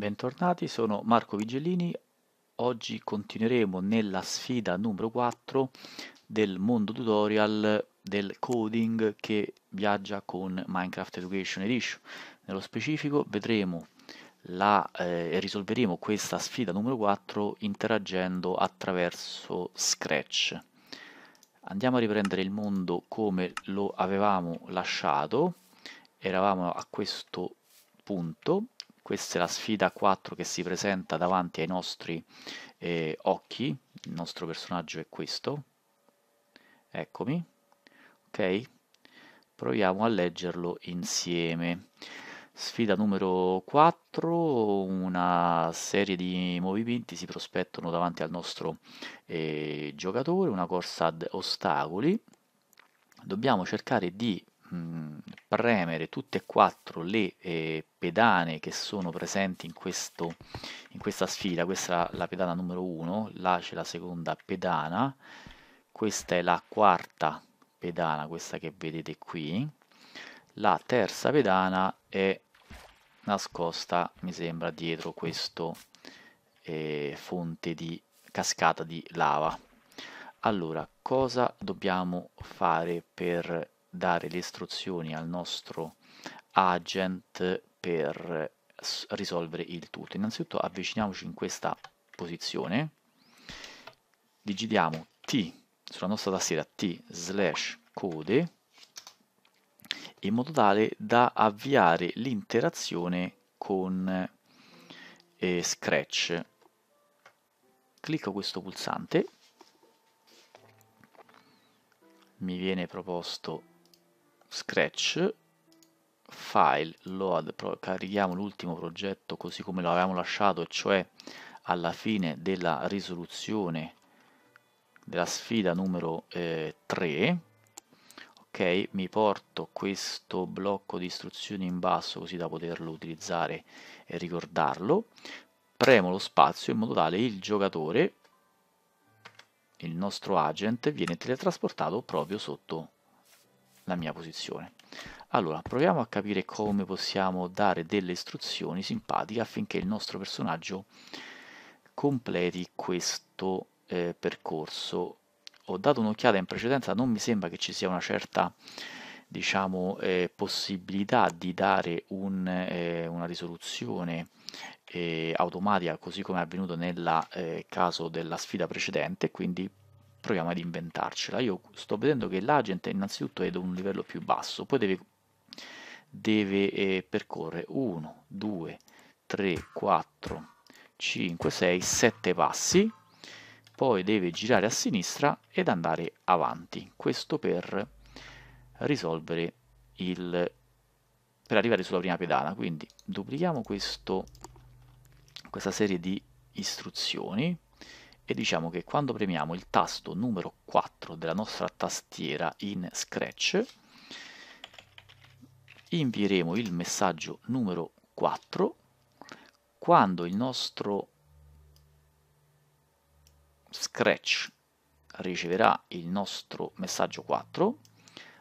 Bentornati, sono Marco Vigellini. Oggi continueremo nella sfida numero 4 del mondo tutorial del coding che viaggia con Minecraft Education Edition. Nello specifico vedremo la, eh, risolveremo questa sfida numero 4 interagendo attraverso Scratch. Andiamo a riprendere il mondo come lo avevamo lasciato. Eravamo a questo punto questa è la sfida 4 che si presenta davanti ai nostri eh, occhi. Il nostro personaggio è questo. Eccomi. Ok? Proviamo a leggerlo insieme. Sfida numero 4, una serie di movimenti si prospettano davanti al nostro eh, giocatore, una corsa ad ostacoli. Dobbiamo cercare di premere tutte e quattro le eh, pedane che sono presenti in, questo, in questa sfida. Questa è la pedana numero 1, là c'è la seconda pedana, questa è la quarta pedana, questa che vedete qui. La terza pedana è nascosta, mi sembra, dietro questo eh, fonte di cascata di lava. Allora, cosa dobbiamo fare per dare le istruzioni al nostro agent per risolvere il tutto. Innanzitutto avviciniamoci in questa posizione, digitiamo T sulla nostra tastiera T slash code in modo tale da avviare l'interazione con eh, Scratch. Clicco questo pulsante, mi viene proposto Scratch, File, Load, carichiamo l'ultimo progetto così come lo avevamo lasciato, cioè alla fine della risoluzione della sfida numero eh, 3 ok mi porto questo blocco di istruzioni in basso così da poterlo utilizzare e ricordarlo premo lo spazio in modo tale il giocatore il nostro agent viene teletrasportato proprio sotto la mia posizione. Allora, proviamo a capire come possiamo dare delle istruzioni simpatiche affinché il nostro personaggio completi questo eh, percorso. Ho dato un'occhiata in precedenza, non mi sembra che ci sia una certa diciamo, eh, possibilità di dare un, eh, una risoluzione eh, automatica così come è avvenuto nel eh, caso della sfida precedente, quindi proviamo ad inventarcela. Io sto vedendo che l'agente innanzitutto è da un livello più basso, poi deve, deve eh, percorrere 1, 2, 3, 4, 5, 6, 7 passi, poi deve girare a sinistra ed andare avanti. Questo per risolvere il per arrivare sulla prima pedana. Quindi duplichiamo questo, questa serie di istruzioni e diciamo che quando premiamo il tasto numero 4 della nostra tastiera in Scratch invieremo il messaggio numero 4 quando il nostro Scratch riceverà il nostro messaggio 4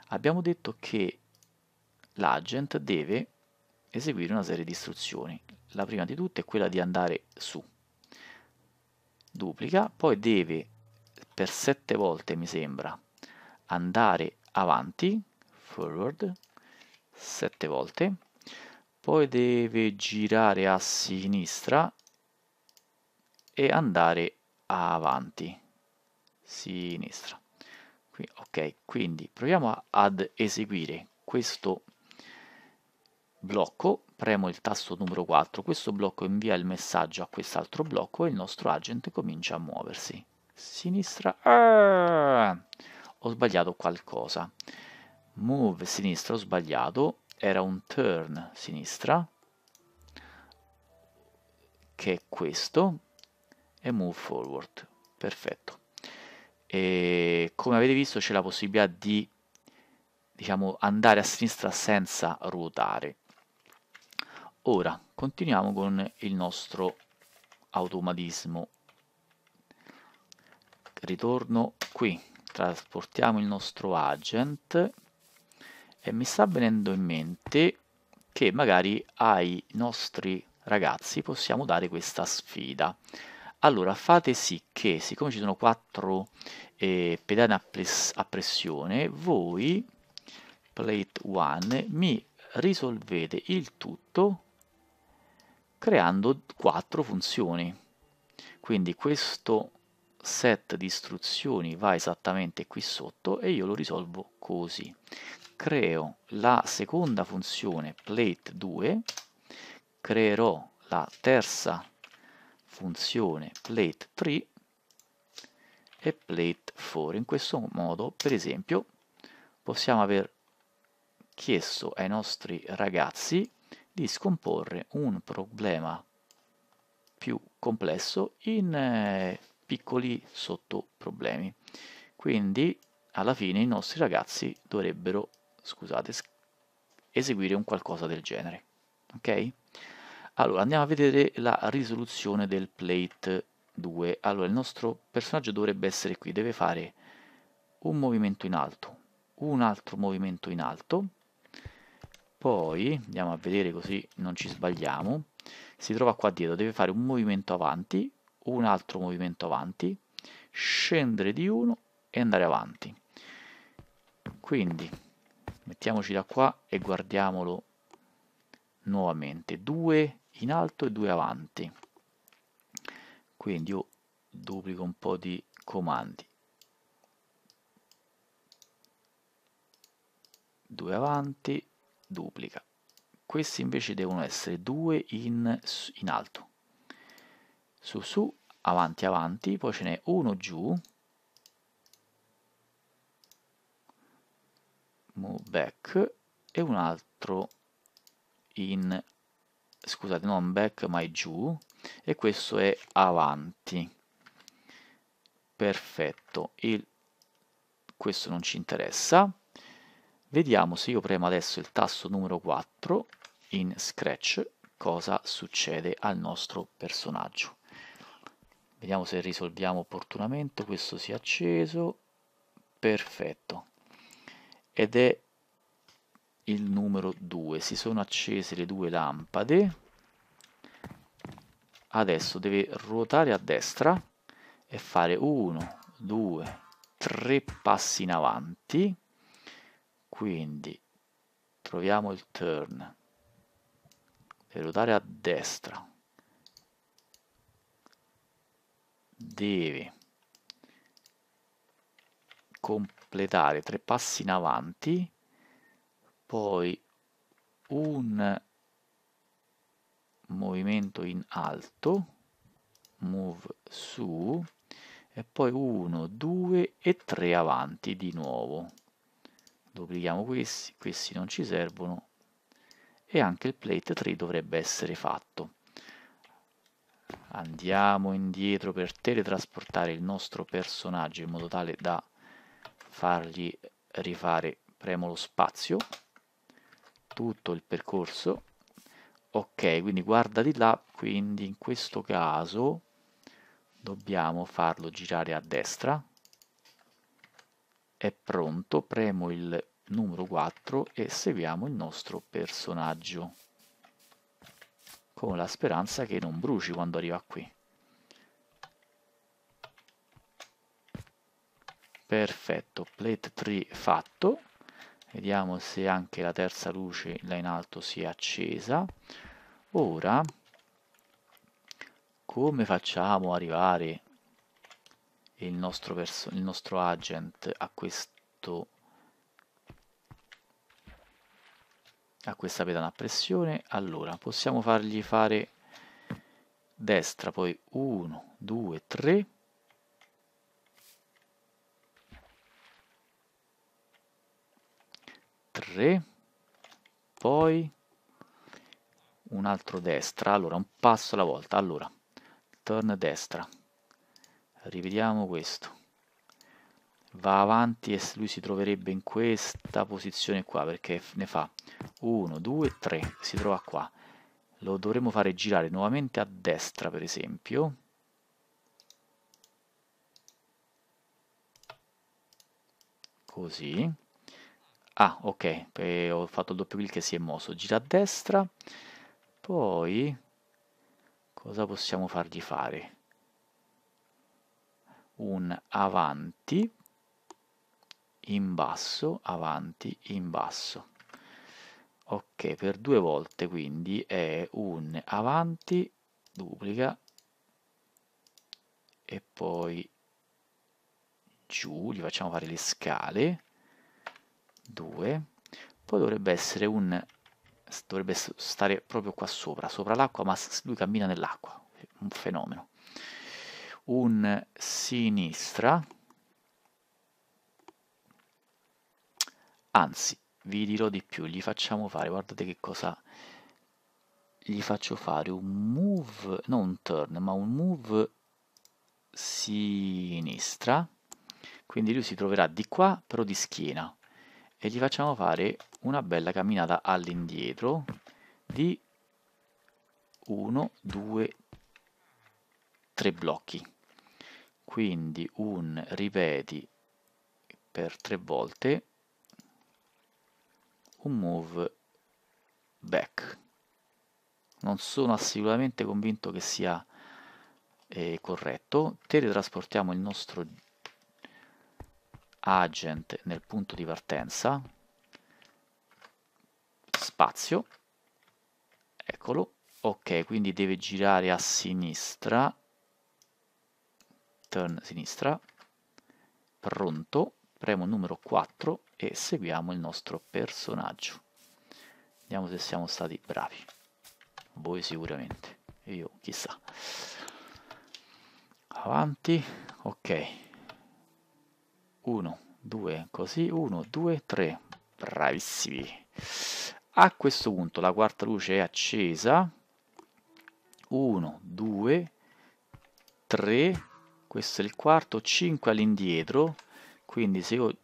abbiamo detto che l'agent deve eseguire una serie di istruzioni la prima di tutte è quella di andare su duplica, poi deve per sette volte mi sembra andare avanti, forward, sette volte, poi deve girare a sinistra e andare avanti, sinistra. Qui, ok, quindi proviamo ad eseguire questo blocco premo il tasto numero 4, questo blocco invia il messaggio a quest'altro blocco e il nostro agent comincia a muoversi. Sinistra, ah! ho sbagliato qualcosa. Move sinistra, ho sbagliato, era un turn sinistra, che è questo, e move forward, perfetto. E come avete visto c'è la possibilità di diciamo, andare a sinistra senza ruotare Ora continuiamo con il nostro automatismo. Ritorno qui, trasportiamo il nostro agent e mi sta venendo in mente che magari ai nostri ragazzi possiamo dare questa sfida. Allora fate sì che siccome ci sono quattro eh, pedane a, pres a pressione, voi plate 1 mi risolvete il tutto creando quattro funzioni. Quindi questo set di istruzioni va esattamente qui sotto e io lo risolvo così. Creo la seconda funzione plate 2, creerò la terza funzione plate 3 e plate 4. In questo modo, per esempio, possiamo aver chiesto ai nostri ragazzi di scomporre un problema più complesso in eh, piccoli sottoproblemi. Quindi alla fine i nostri ragazzi dovrebbero, scusate, eseguire un qualcosa del genere. Ok? Allora andiamo a vedere la risoluzione del plate 2. Allora il nostro personaggio dovrebbe essere qui, deve fare un movimento in alto, un altro movimento in alto poi andiamo a vedere così non ci sbagliamo si trova qua dietro deve fare un movimento avanti un altro movimento avanti scendere di uno e andare avanti quindi mettiamoci da qua e guardiamolo nuovamente due in alto e due avanti quindi io duplico un po' di comandi due avanti duplica. Questi invece devono essere due in, in alto. Su su, avanti avanti, poi ce n'è uno giù. Move back e un altro in scusate, non back ma è giù e questo è avanti. Perfetto, il, questo non ci interessa. Vediamo se io premo adesso il tasto numero 4 in Scratch cosa succede al nostro personaggio. Vediamo se risolviamo opportunamente, questo si è acceso, perfetto. Ed è il numero 2, si sono accese le due lampade, adesso deve ruotare a destra e fare 1, 2, 3 passi in avanti, quindi troviamo il turn per ruotare a destra devi completare tre passi in avanti poi un movimento in alto move su e poi 1 2 e 3 avanti di nuovo duplichiamo questi, questi non ci servono e anche il plate 3 dovrebbe essere fatto. Andiamo indietro per teletrasportare il nostro personaggio in modo tale da fargli rifare, premo lo spazio, tutto il percorso. Ok, quindi guarda di là, quindi in questo caso dobbiamo farlo girare a destra, è pronto premo il numero 4 e seguiamo il nostro personaggio con la speranza che non bruci quando arriva qui perfetto plate 3 fatto vediamo se anche la terza luce là in alto si è accesa ora come facciamo arrivare il nostro, perso- il nostro agent a questo a questa pedana a pressione allora possiamo fargli fare destra poi 1 2 3 3 poi un altro destra allora un passo alla volta allora turn destra rivediamo questo va avanti e lui si troverebbe in questa posizione qua perché ne fa 1, 2, 3 si trova qua lo dovremmo fare girare nuovamente a destra per esempio così ah ok e eh, ho fatto il doppio clic e si è mosso gira a destra poi cosa possiamo fargli fare un avanti in basso, avanti in basso. Ok, per due volte quindi è un avanti, duplica e poi giù, gli facciamo fare le scale, 2, poi dovrebbe essere un, dovrebbe stare proprio qua sopra, sopra l'acqua, ma lui cammina nell'acqua, un fenomeno un sinistra, anzi vi dirò di più, gli facciamo fare, guardate che cosa gli faccio fare, un move, non un turn, ma un move sinistra, quindi lui si troverà di qua però di schiena e gli facciamo fare una bella camminata all'indietro di 1, 2, 3 blocchi quindi un ripeti per tre volte un move back non sono assolutamente convinto che sia eh, corretto teletrasportiamo il nostro agent nel punto di partenza spazio eccolo ok quindi deve girare a sinistra turn sinistra, pronto, premo il numero 4 e seguiamo il nostro personaggio. Vediamo se siamo stati bravi. Voi sicuramente, io chissà. Avanti, ok. 1, 2, così, 1, 2, 3. Bravissimi. A questo punto la quarta luce è accesa. 1, 2, 3, questo è il quarto 5 all'indietro quindi se io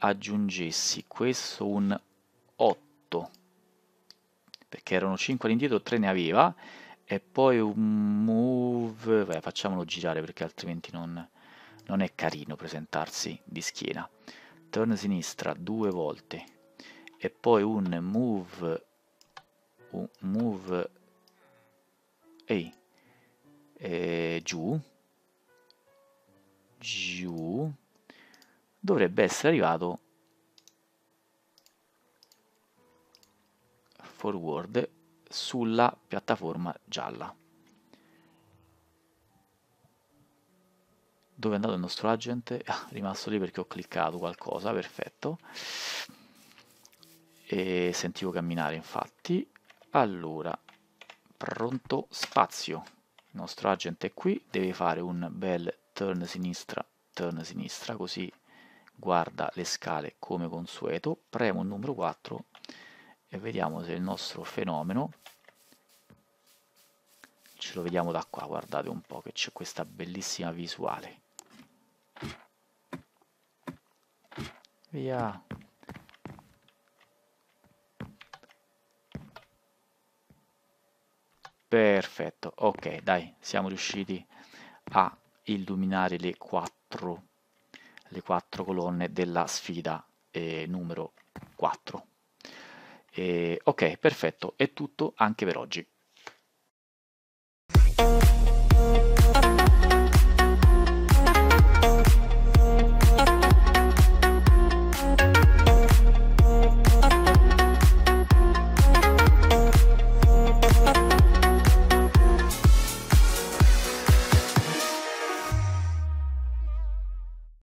aggiungessi questo un 8 perché erano 5 all'indietro 3 ne aveva e poi un move Beh, facciamolo girare perché altrimenti non, non è carino presentarsi di schiena turn sinistra due volte e poi un move un move ehi, giù giù dovrebbe essere arrivato forward sulla piattaforma gialla dove è andato il nostro agente? Ah, è rimasto lì perché ho cliccato qualcosa, perfetto e sentivo camminare infatti allora pronto spazio il nostro agente è qui deve fare un bel turn sinistra, turn sinistra, così guarda le scale come consueto, premo il numero 4 e vediamo se il nostro fenomeno ce lo vediamo da qua, guardate un po' che c'è questa bellissima visuale. Via! Perfetto, ok, dai, siamo riusciti a illuminare le quattro, le quattro colonne della sfida eh, numero 4. E, eh, ok, perfetto, è tutto anche per oggi.